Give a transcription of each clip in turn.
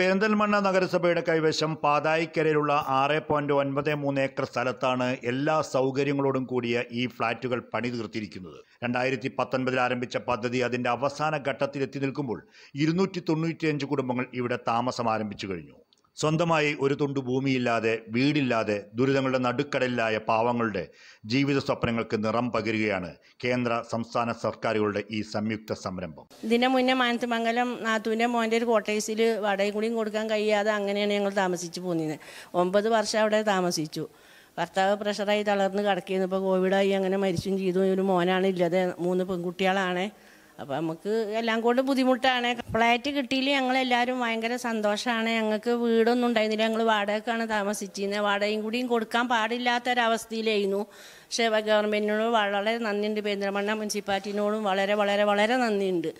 പെരിന്തൽമണ്ണ നഗരസഭയുടെ കൈവശം പാതായിക്കരയിലുള്ള ആറ് പോയിന്റ് ഒൻപത് മൂന്ന് ഏക്കർ സ്ഥലത്താണ് എല്ലാ സൗകര്യങ്ങളോടും കൂടിയ ഈ ഫ്ളാറ്റുകൾ പണി തീർത്തിരിക്കുന്നത് രണ്ടായിരത്തി പത്തൊൻപതിൽ ആരംഭിച്ച പദ്ധതി അതിന്റെ അവസാന ഘട്ടത്തിൽ എത്തി നിൽക്കുമ്പോൾ ഇരുന്നൂറ്റി തൊണ്ണൂറ്റിയഞ്ച് കുടുംബങ്ങൾ ഇവിടെ താമസം ആരംഭിച്ചു കഴിഞ്ഞു സ്വന്തമായി ഒരു തുണ്ടു ഭൂമിയില്ലാതെ വീടില്ലാതെ ദുരിതങ്ങളുടെ നടുക്കടലിലായ പാവങ്ങളുടെ ജീവിത സ്വപ്നങ്ങൾക്ക് നിറം പകരുകയാണ് കേന്ദ്ര സംസ്ഥാന സർക്കാരുകളുടെ ഈ സംയുക്ത സംരംഭം ഇതിന് മുന്നേ മാനത്തുമംഗലം നാത്തുവിൻ്റെ മോൻ്റെ ഒരു കോട്ടേഴ്സിൽ വടയും കൂടിയും കൊടുക്കാൻ കഴിയാതെ അങ്ങനെയാണ് ഞങ്ങൾ താമസിച്ചു പോകുന്നത് ഒമ്പത് വർഷം അവിടെ താമസിച്ചു ഭർത്താവ് പ്രഷറായി തളർന്ന് കിടക്കിയിരുന്നു ഇപ്പോൾ കോവിഡായി അങ്ങനെ മരിച്ചും ചെയ്തു ഒരു മോനാണ് ഇല്ലാതെ മൂന്ന് പെൺകുട്ടികളാണ് അപ്പോൾ നമുക്ക് എല്ലാം കൊണ്ട് ബുദ്ധിമുട്ടാണ് ഫ്ലാറ്റ് കിട്ടിയില്ല ഞങ്ങളെല്ലാവരും ഭയങ്കര സന്തോഷമാണ് ഞങ്ങൾക്ക് വീടൊന്നും ഉണ്ടായിരുന്നില്ല ഞങ്ങൾ വാടകക്കാണ് താമസിച്ചിരുന്നത് വാടകയും കൂടിയും കൊടുക്കാൻ പാടില്ലാത്തൊരവസ്ഥയിലായിരുന്നു പക്ഷേ ഗവൺമെൻറ്റിനോട് വളരെ നന്ദിയുണ്ട് പെരിന്തൽമണ്ണ മുനിസിപ്പാലിറ്റിനോടും വളരെ വളരെ വളരെ നന്ദിയുണ്ട്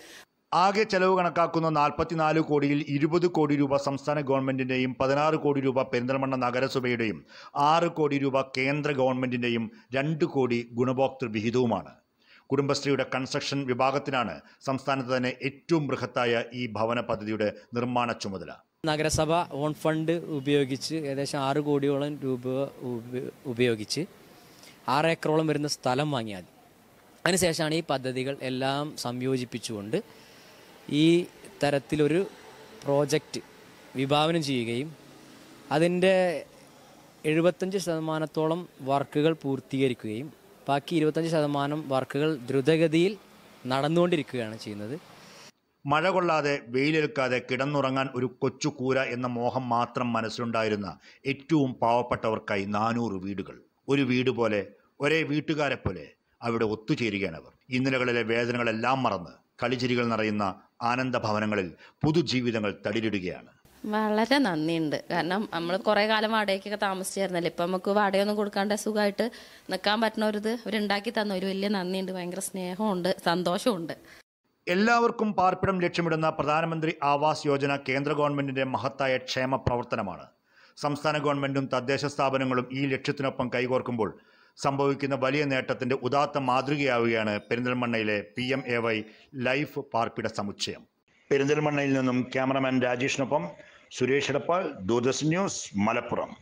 ആകെ ചെലവ് കണക്കാക്കുന്ന നാൽപ്പത്തിനാല് കോടിയിൽ ഇരുപത് കോടി രൂപ സംസ്ഥാന ഗവൺമെന്റിന്റെയും പതിനാറ് കോടി രൂപ പെരിന്തൽമണ്ണ നഗരസഭയുടെയും ആറ് കോടി രൂപ കേന്ദ്ര ഗവൺമെന്റിന്റെയും രണ്ട് കോടി ഗുണഭോക്തൃ വിഹിതവുമാണ് കുടുംബശ്രീയുടെ കൺസ്ട്രക്ഷൻ വിഭാഗത്തിനാണ് സംസ്ഥാനത്ത് തന്നെ ഏറ്റവും ബൃഹത്തായ ഈ ഭവന പദ്ധതിയുടെ നിർമ്മാണ ചുമതല നഗരസഭ ഓൺ ഫണ്ട് ഉപയോഗിച്ച് ഏകദേശം ആറ് കോടിയോളം രൂപ ഉപയോഗിച്ച് ആറ് ഏക്കറോളം വരുന്ന സ്ഥലം വാങ്ങിയാൽ അതിനുശേഷമാണ് ഈ പദ്ധതികൾ എല്ലാം സംയോജിപ്പിച്ചുകൊണ്ട് ഈ തരത്തിലൊരു പ്രോജക്റ്റ് വിഭാവനം ചെയ്യുകയും അതിൻ്റെ എഴുപത്തഞ്ച് ശതമാനത്തോളം വർക്കുകൾ പൂർത്തീകരിക്കുകയും ബാക്കി ഇരുപത്തഞ്ച് ശതമാനം വർക്കുകൾ ദ്രുതഗതിയിൽ നടന്നുകൊണ്ടിരിക്കുകയാണ് ചെയ്യുന്നത് മഴ കൊള്ളാതെ വെയിലേൽക്കാതെ കിടന്നുറങ്ങാൻ ഒരു കൊച്ചുകൂര എന്ന മോഹം മാത്രം മനസ്സിലുണ്ടായിരുന്ന ഏറ്റവും പാവപ്പെട്ടവർക്കായി നാനൂറ് വീടുകൾ ഒരു വീട് പോലെ ഒരേ വീട്ടുകാരെ പോലെ അവിടെ ഒത്തുചേരുകയാണ് അവർ ഇന്നലകളിലെ വേദനകളെല്ലാം മറന്ന് കളിചിരികൾ നിറയുന്ന ആനന്ദഭവനങ്ങളിൽ പുതുജീവിതങ്ങൾ തടിലിടുകയാണ് വളരെ നന്ദിയുണ്ട് കാരണം നമ്മൾ കുറേ കാലം വാടകയ്ക്കൊക്കെ താമസിച്ചായിരുന്നല്ലോ ഇപ്പം നമുക്ക് വാടകയൊന്നും കൊടുക്കാണ്ട് സുഖമായിട്ട് നിൽക്കാൻ പറ്റുന്ന ഒരു ഇത് അവരുണ്ടാക്കി തന്ന ഒരു വലിയ നന്ദിയുണ്ട് ഭയങ്കര സ്നേഹമുണ്ട് സന്തോഷമുണ്ട് എല്ലാവർക്കും പാർപ്പിടം ലക്ഷ്യമിടുന്ന പ്രധാനമന്ത്രി ആവാസ് യോജന കേന്ദ്ര ഗവൺമെന്റിന്റെ മഹത്തായ ക്ഷേമ പ്രവർത്തനമാണ് സംസ്ഥാന ഗവൺമെന്റും തദ്ദേശ സ്ഥാപനങ്ങളും ഈ ലക്ഷ്യത്തിനൊപ്പം കൈകോർക്കുമ്പോൾ സംഭവിക്കുന്ന വലിയ നേട്ടത്തിന്റെ ഉദാത്ത മാതൃകയാവുകയാണ് പെരിന്തൽമണ്ണയിലെ P M A Y life പാർപ്പിട സമുച്ചയം പെരിന്തൽമണ്ണയിൽ നിന്നും ക്യാമറമാൻ രാജേഷിനൊപ്പം സുരേഷ് എടപ്പാൾ ദൂരദർശൻ ന്യൂസ് മലപ്പുറം